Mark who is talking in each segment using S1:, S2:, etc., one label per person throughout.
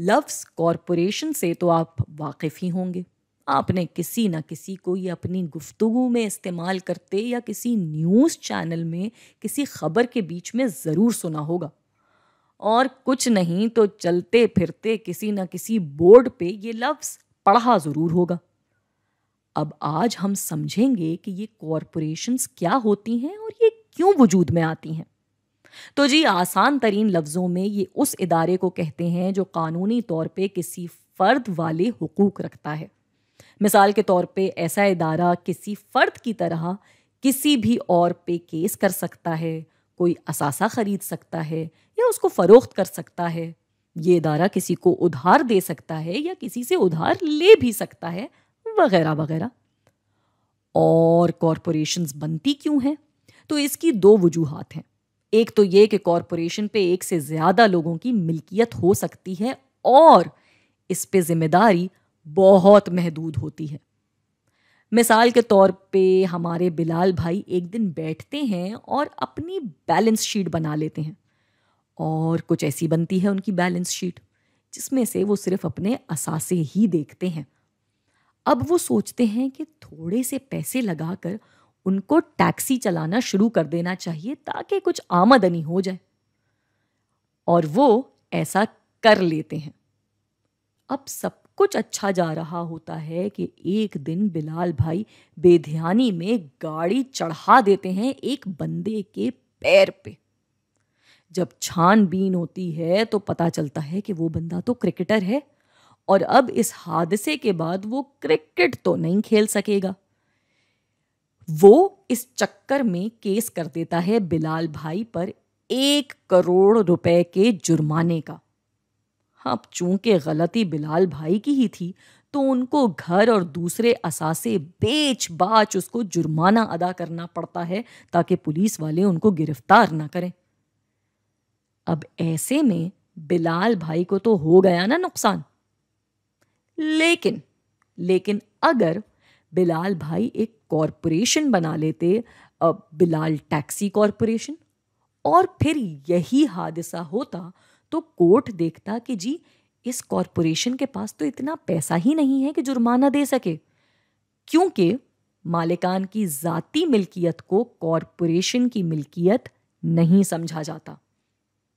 S1: loves corporation से तो आप वाकिफ़ ही होंगे आपने किसी ना किसी को ये अपनी गुफ्तु में इस्तेमाल करते या किसी न्यूज़ चैनल में किसी ख़बर के बीच में ज़रूर सुना होगा और कुछ नहीं तो चलते फिरते किसी ना किसी बोर्ड पे ये लफ्ज़ पढ़ा ज़रूर होगा अब आज हम समझेंगे कि ये कॉरपोरेशंस क्या होती हैं और ये क्यों वजूद में आती हैं तो जी आसान तरीन लफ्ज़ों में ये उस इदारे को कहते हैं जो कानूनी तौर पे किसी फ़र्द वाले हकूक़ रखता है मिसाल के तौर पे ऐसा इदारा किसी फ़र्द की तरह किसी भी और पे केस कर सकता है कोई असासा ख़रीद सकता है या उसको फ़रोख्त कर सकता है ये इदारा किसी को उधार दे सकता है या किसी से उधार ले भी सकता है वगैरह वगैरह और कॉरपोरेशंस बनती क्यों हैं तो इसकी दो वजूहत हैं एक तो ये कि कॉरपोरेशन पे एक से ज़्यादा लोगों की मिल्कियत हो सकती है और इस पे जिम्मेदारी बहुत महदूद होती है मिसाल के तौर पे हमारे बिलाल भाई एक दिन बैठते हैं और अपनी बैलेंस शीट बना लेते हैं और कुछ ऐसी बनती है उनकी बैलेंस शीट जिसमें से वो सिर्फ अपने असासे ही देखते हैं अब वो सोचते हैं कि थोड़े से पैसे लगाकर उनको टैक्सी चलाना शुरू कर देना चाहिए ताकि कुछ आमदनी हो जाए और वो ऐसा कर लेते हैं अब सब कुछ अच्छा जा रहा होता है कि एक दिन बिलाल भाई बेध्यानी में गाड़ी चढ़ा देते हैं एक बंदे के पैर पे जब छानबीन होती है तो पता चलता है कि वो बंदा तो क्रिकेटर है और अब इस हादसे के बाद वो क्रिकेट तो नहीं खेल सकेगा वो इस चक्कर में केस कर देता है बिलाल भाई पर एक करोड़ रुपए के जुर्माने का अब चूंकि गलती बिलाल भाई की ही थी तो उनको घर और दूसरे असासे बेच बाच उसको जुर्माना अदा करना पड़ता है ताकि पुलिस वाले उनको गिरफ्तार ना करें अब ऐसे में बिलाल भाई को तो हो गया ना नुकसान लेकिन लेकिन अगर बिलाल भाई एक कॉरपोरेशन बना लेते बिलाल टैक्सी कॉरपोरेशन और फिर यही हादसा होता तो कोर्ट देखता कि जी इस कॉरपोरेशन के पास तो इतना पैसा ही नहीं है कि जुर्माना दे सके क्योंकि मालिकान की ज़ाती मिल्कियत को कॉरपोरेशन की मिल्कियत नहीं समझा जाता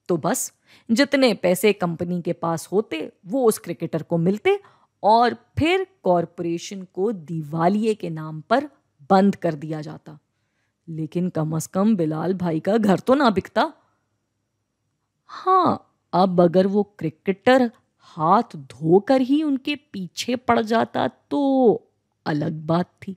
S1: तो बस जितने पैसे कंपनी के पास होते वो उस क्रिकेटर को मिलते और फिर कॉरपोरेशन को दिवालिए के नाम पर बंद कर दिया जाता लेकिन कम अज कम बिलाल भाई का घर तो ना बिकता हाँ अब अगर वो क्रिकेटर हाथ धोकर ही उनके पीछे पड़ जाता तो अलग बात थी